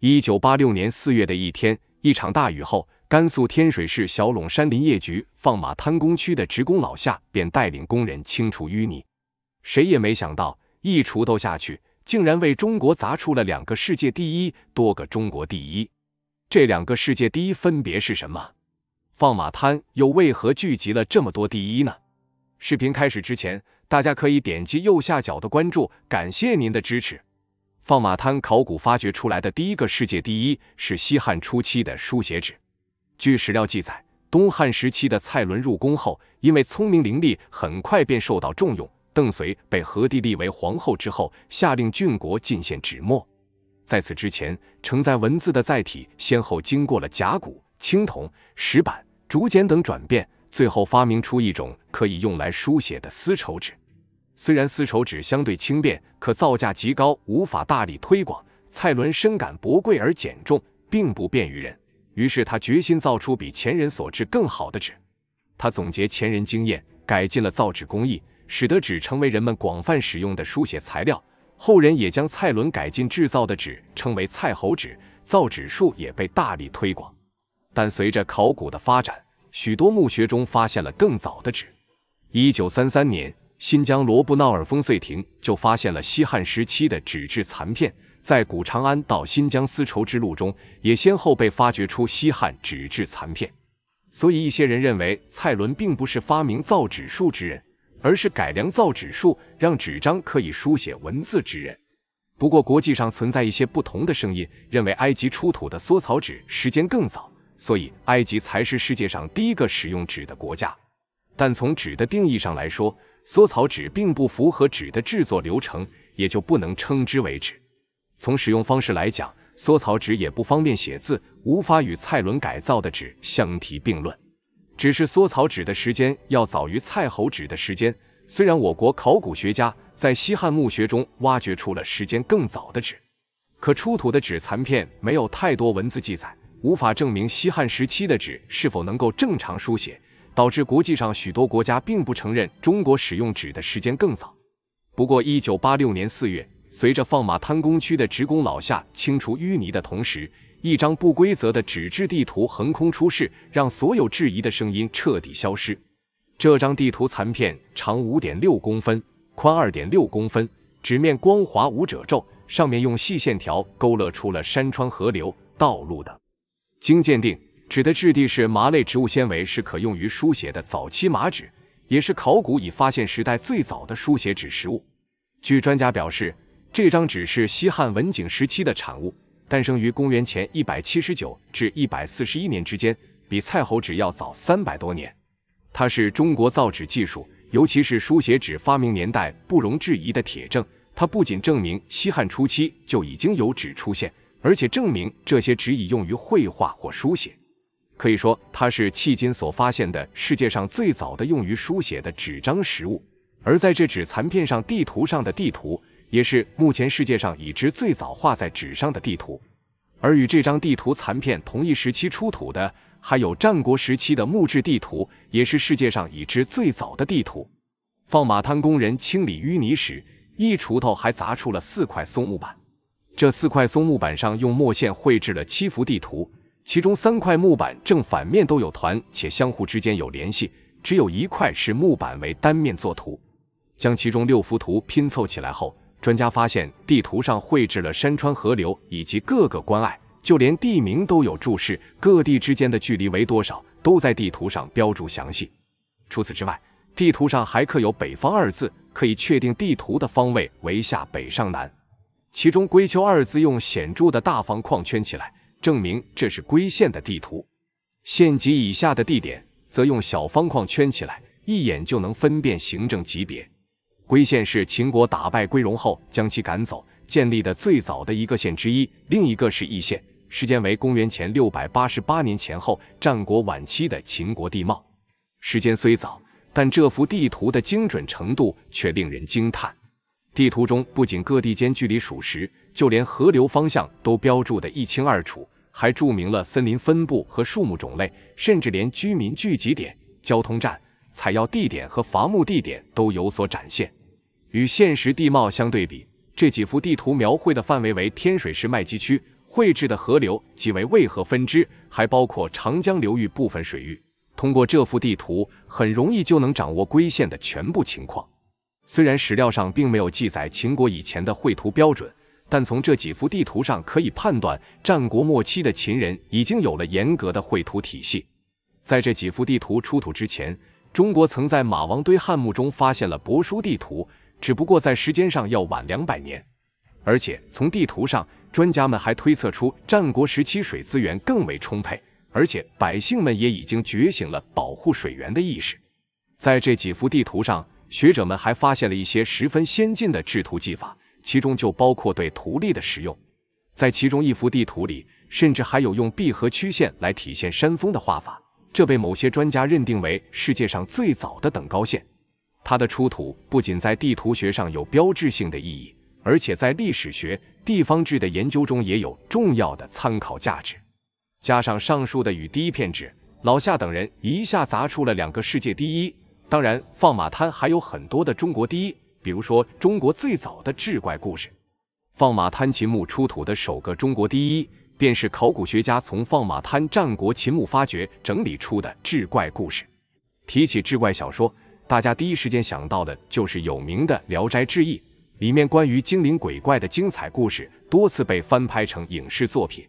一九八六年四月的一天，一场大雨后，甘肃天水市小陇山林业局放马滩工区的职工老夏便带领工人清除淤泥。谁也没想到，一锄头下去，竟然为中国砸出了两个世界第一，多个中国第一。这两个世界第一分别是什么？放马滩又为何聚集了这么多第一呢？视频开始之前，大家可以点击右下角的关注，感谢您的支持。放马滩考古发掘出来的第一个“世界第一”是西汉初期的书写纸。据史料记载，东汉时期的蔡伦入宫后，因为聪明伶俐，很快便受到重用。邓绥被和帝立为皇后之后，下令郡国进献纸墨。在此之前，承载文字的载体先后经过了甲骨、青铜、石板、竹简等转变，最后发明出一种可以用来书写的丝绸纸。虽然丝绸纸相对轻便，可造价极高，无法大力推广。蔡伦深感薄贵而减重并不便于人，于是他决心造出比前人所制更好的纸。他总结前人经验，改进了造纸工艺，使得纸成为人们广泛使用的书写材料。后人也将蔡伦改进制造的纸称为蔡侯纸，造纸术也被大力推广。但随着考古的发展，许多墓穴中发现了更早的纸。一九三三年。新疆罗布淖尔烽燧亭就发现了西汉时期的纸质残片，在古长安到新疆丝绸之路中，也先后被发掘出西汉纸质残片。所以，一些人认为蔡伦并不是发明造纸术之人，而是改良造纸术，让纸张可以书写文字之人。不过，国际上存在一些不同的声音，认为埃及出土的缩草纸时间更早，所以埃及才是世界上第一个使用纸的国家。但从纸的定义上来说，缩草纸并不符合纸的制作流程，也就不能称之为纸。从使用方式来讲，缩草纸也不方便写字，无法与蔡伦改造的纸相提并论。只是缩草纸的时间要早于蔡侯纸的时间。虽然我国考古学家在西汉墓穴中挖掘出了时间更早的纸，可出土的纸残片没有太多文字记载，无法证明西汉时期的纸是否能够正常书写。导致国际上许多国家并不承认中国使用纸的时间更早。不过，一九八六年四月，随着放马滩工区的职工老夏清除淤泥的同时，一张不规则的纸质地图横空出世，让所有质疑的声音彻底消失。这张地图残片长五点六公分，宽二点六公分，纸面光滑无褶皱，上面用细线条勾勒出了山川、河流、道路等。经鉴定。纸的质地是麻类植物纤维，是可用于书写的早期麻纸，也是考古已发现时代最早的书写纸实物。据专家表示，这张纸是西汉文景时期的产物，诞生于公元前一百七十九至一百四十一年之间，比蔡侯纸要早三百多年。它是中国造纸技术，尤其是书写纸发明年代不容置疑的铁证。它不仅证明西汉初期就已经有纸出现，而且证明这些纸已用于绘画或书写。可以说，它是迄今所发现的世界上最早的用于书写的纸张实物。而在这纸残片上，地图上的地图也是目前世界上已知最早画在纸上的地图。而与这张地图残片同一时期出土的，还有战国时期的木质地图，也是世界上已知最早的地图。放马滩工人清理淤泥时，一锄头还砸出了四块松木板，这四块松木板上用墨线绘制了七幅地图。其中三块木板正反面都有团，且相互之间有联系，只有一块是木板为单面作图。将其中六幅图拼凑起来后，专家发现地图上绘制了山川河流以及各个关隘，就连地名都有注释，各地之间的距离为多少都在地图上标注详细。除此之外，地图上还刻有“北方”二字，可以确定地图的方位为下北上南。其中“归丘”二字用显著的大方框圈起来。证明这是归县的地图，县级以下的地点则用小方框圈起来，一眼就能分辨行政级别。归县是秦国打败归荣后将其赶走，建立的最早的一个县之一，另一个是义县，时间为公元前六百八十八年前后，战国晚期的秦国地貌。时间虽早，但这幅地图的精准程度却令人惊叹。地图中不仅各地间距离属实。就连河流方向都标注得一清二楚，还注明了森林分布和树木种类，甚至连居民聚集点、交通站、采药地点和伐木地点都有所展现。与现实地貌相对比，这几幅地图描绘的范围为天水市麦积区，绘制的河流即为渭河分支，还包括长江流域部分水域。通过这幅地图，很容易就能掌握归县的全部情况。虽然史料上并没有记载秦国以前的绘图标准。但从这几幅地图上可以判断，战国末期的秦人已经有了严格的绘图体系。在这几幅地图出土之前，中国曾在马王堆汉墓中发现了帛书地图，只不过在时间上要晚两百年。而且从地图上，专家们还推测出战国时期水资源更为充沛，而且百姓们也已经觉醒了保护水源的意识。在这几幅地图上，学者们还发现了一些十分先进的制图技法。其中就包括对图例的使用，在其中一幅地图里，甚至还有用闭合曲线来体现山峰的画法，这被某些专家认定为世界上最早的等高线。它的出土不仅在地图学上有标志性的意义，而且在历史学、地方志的研究中也有重要的参考价值。加上上述的与第一片纸，老夏等人一下砸出了两个世界第一。当然，放马滩还有很多的中国第一。比如说，中国最早的志怪故事，《放马滩秦墓出土的首个中国第一》，便是考古学家从放马滩战国秦墓发掘整理出的志怪故事。提起志怪小说，大家第一时间想到的就是有名的《聊斋志异》，里面关于精灵鬼怪的精彩故事多次被翻拍成影视作品。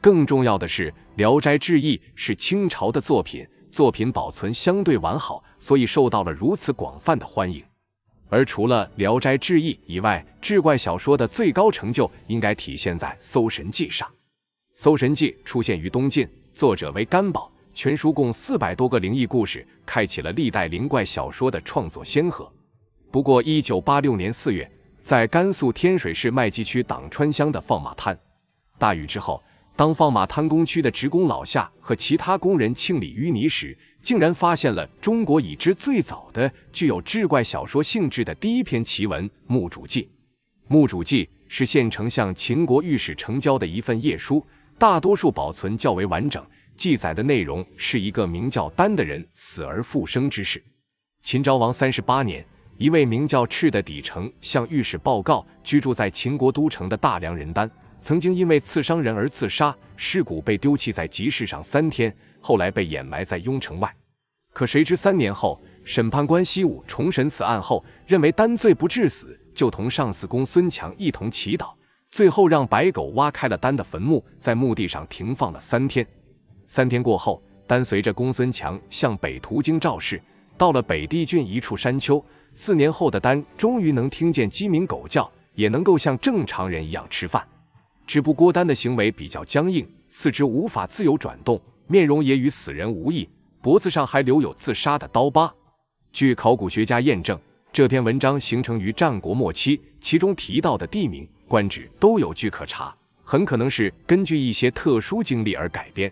更重要的是，《聊斋志异》是清朝的作品，作品保存相对完好，所以受到了如此广泛的欢迎。而除了《聊斋志异》以外，志怪小说的最高成就应该体现在《搜神记》上。《搜神记》出现于东晋，作者为甘宝，全书共四百多个灵异故事，开启了历代灵怪小说的创作先河。不过，一九八六年四月，在甘肃天水市麦积区党川乡的放马滩，大雨之后，当放马滩工区的职工老夏和其他工人清理淤泥时，竟然发现了中国已知最早的具有志怪小说性质的第一篇奇文《墓主记》。《墓主记》是县城向秦国御史呈交的一份夜书，大多数保存较为完整，记载的内容是一个名叫丹的人死而复生之事。秦昭王三十八年，一位名叫赤的底层向御史报告，居住在秦国都城的大梁人丹曾经因为刺伤人而自杀，尸骨被丢弃在集市上三天。后来被掩埋在雍城外，可谁知三年后，审判官西武重审此案后，认为丹罪不至死，就同上司公孙强一同祈祷，最后让白狗挖开了丹的坟墓，在墓地上停放了三天。三天过后，丹随着公孙强向北途经赵氏，到了北地郡一处山丘。四年后的丹终于能听见鸡鸣狗叫，也能够像正常人一样吃饭，只不过丹的行为比较僵硬，四肢无法自由转动。面容也与死人无异，脖子上还留有自杀的刀疤。据考古学家验证，这篇文章形成于战国末期，其中提到的地名、官职都有据可查，很可能是根据一些特殊经历而改编。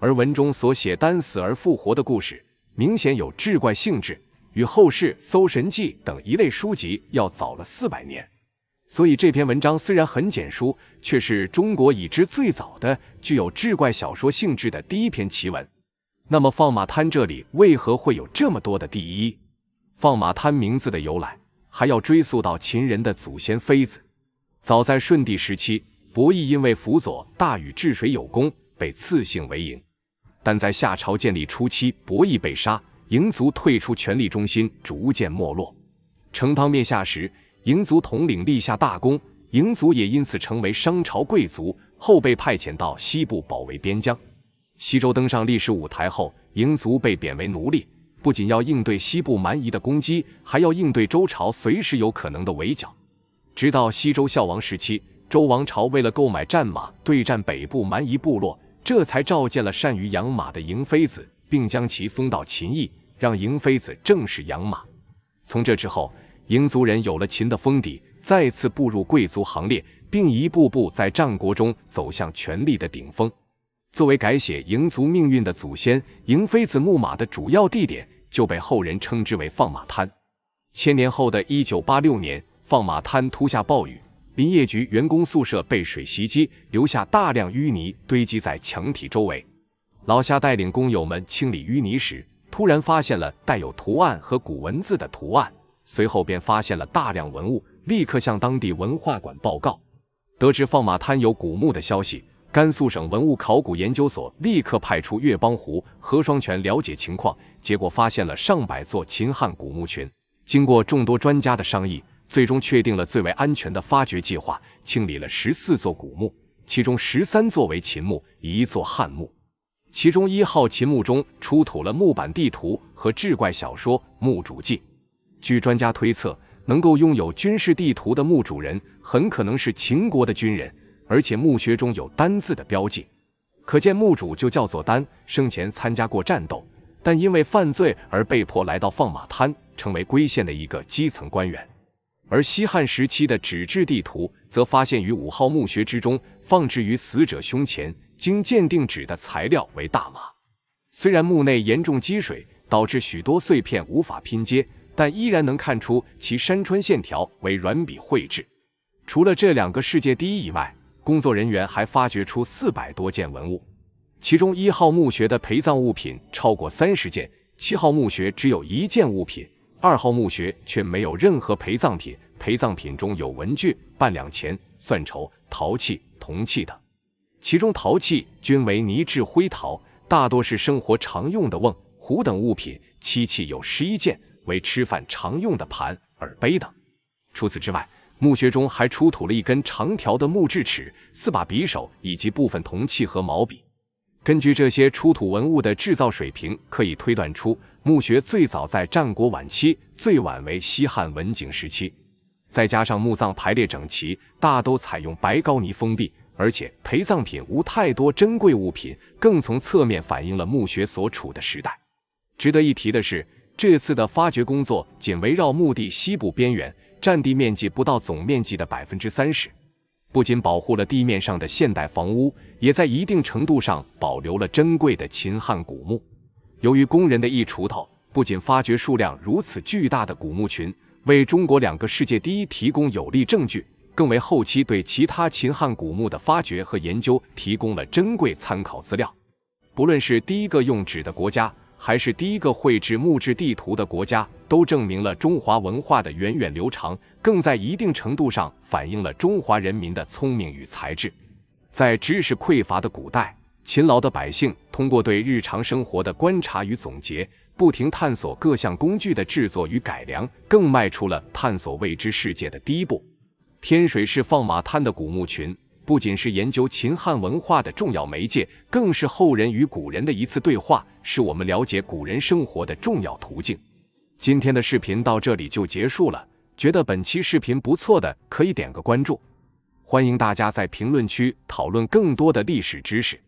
而文中所写“单死而复活”的故事，明显有志怪性质，与后世《搜神记》等一类书籍要早了四百年。所以这篇文章虽然很简疏，却是中国已知最早的具有志怪小说性质的第一篇奇文。那么放马滩这里为何会有这么多的第一？放马滩名字的由来，还要追溯到秦人的祖先妃子。早在舜帝时期，伯益因为辅佐大禹治水有功，被赐姓为嬴。但在夏朝建立初期，伯益被杀，嬴族退出权力中心，逐渐没落。成汤灭夏时。营族统领立下大功，营族也因此成为商朝贵族，后被派遣到西部保卫边疆。西周登上历史舞台后，营族被贬为奴隶，不仅要应对西部蛮夷的攻击，还要应对周朝随时有可能的围剿。直到西周孝王时期，周王朝为了购买战马对战北部蛮夷部落，这才召见了善于养马的嬴妃子，并将其封到秦邑，让嬴妃子正式养马。从这之后。嬴族人有了秦的封底，再次步入贵族行列，并一步步在战国中走向权力的顶峰。作为改写嬴族命运的祖先，嬴非子木马的主要地点就被后人称之为放马滩。千年后的1986年，放马滩突下暴雨，林业局员工宿舍被水袭击，留下大量淤泥堆积在墙体周围。老夏带领工友们清理淤泥时，突然发现了带有图案和古文字的图案。随后便发现了大量文物，立刻向当地文化馆报告。得知放马滩有古墓的消息，甘肃省文物考古研究所立刻派出岳邦湖、何双全了解情况，结果发现了上百座秦汉古墓群。经过众多专家的商议，最终确定了最为安全的发掘计划，清理了十四座古墓，其中十三座为秦墓，一座汉墓。其中一号秦墓中出土了木板地图和志怪小说《墓主记》。据专家推测，能够拥有军事地图的墓主人很可能是秦国的军人，而且墓穴中有“丹”字的标记，可见墓主就叫做丹，生前参加过战斗，但因为犯罪而被迫来到放马滩，成为归县的一个基层官员。而西汉时期的纸质地图则发现于五号墓穴之中，放置于死者胸前，经鉴定纸的材料为大麻。虽然墓内严重积水，导致许多碎片无法拼接。但依然能看出其山川线条为软笔绘制。除了这两个“世界第一”以外，工作人员还发掘出四百多件文物，其中一号墓穴的陪葬物品超过三十件，七号墓穴只有一件物品，二号墓穴却没有任何陪葬品。陪葬品中有文具、半两钱、算筹、陶器、铜器等，其中陶器均为泥质灰陶，大多是生活常用的瓮、壶等物品。漆器有十一件。为吃饭常用的盘、耳杯等。除此之外，墓穴中还出土了一根长条的木质尺、四把匕首以及部分铜器和毛笔。根据这些出土文物的制造水平，可以推断出墓穴最早在战国晚期，最晚为西汉文景时期。再加上墓葬排列整齐，大都采用白高泥封闭，而且陪葬品无太多珍贵物品，更从侧面反映了墓穴所处的时代。值得一提的是。这次的发掘工作仅围绕墓地西部边缘，占地面积不到总面积的百分之三十。不仅保护了地面上的现代房屋，也在一定程度上保留了珍贵的秦汉古墓。由于工人的一锄头，不仅发掘数量如此巨大的古墓群，为中国两个世界第一提供有力证据，更为后期对其他秦汉古墓的发掘和研究提供了珍贵参考资料。不论是第一个用纸的国家。还是第一个绘制木质地图的国家，都证明了中华文化的源远流长，更在一定程度上反映了中华人民的聪明与才智。在知识匮乏的古代，勤劳的百姓通过对日常生活的观察与总结，不停探索各项工具的制作与改良，更迈出了探索未知世界的第一步。天水市放马滩的古墓群。不仅是研究秦汉文化的重要媒介，更是后人与古人的一次对话，是我们了解古人生活的重要途径。今天的视频到这里就结束了，觉得本期视频不错的可以点个关注，欢迎大家在评论区讨论更多的历史知识。